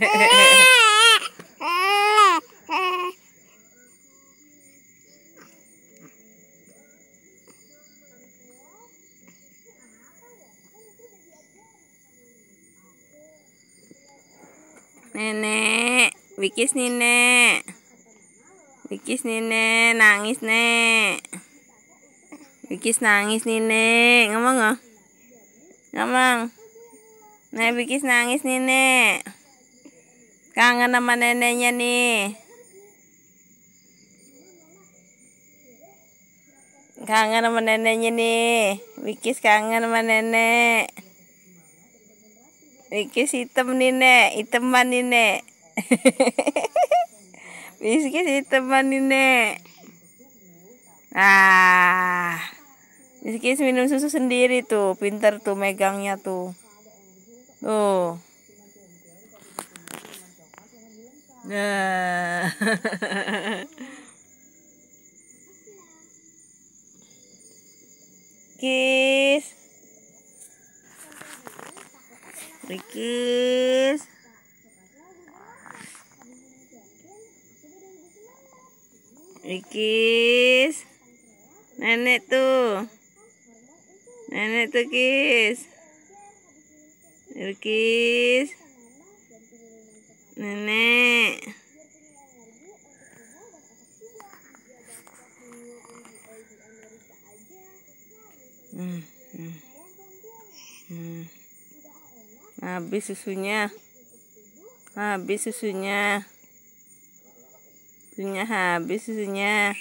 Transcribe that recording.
Nenek, bikis nene, Bikis nene nangis nek. Bikis nangis nene, ngomong nggak? Ngomong. Nek bikis nangis nene. Kangen sama neneknya nih. Kangen sama neneknya nih. Wikis kangen sama nenek. Wikis hitam nih nek, hitam nih nek. Wikis hitam nih nek. Ah. Wikis minum susu sendiri tuh, pinter tuh megangnya tuh. Tuh. Nah. Kis. Rikis. Rikis. Nenek tuh. Nenek tuh kis. Rikis. Nenek. Hmm, hmm, hmm, habis susunya habis susunya susunya habis susunya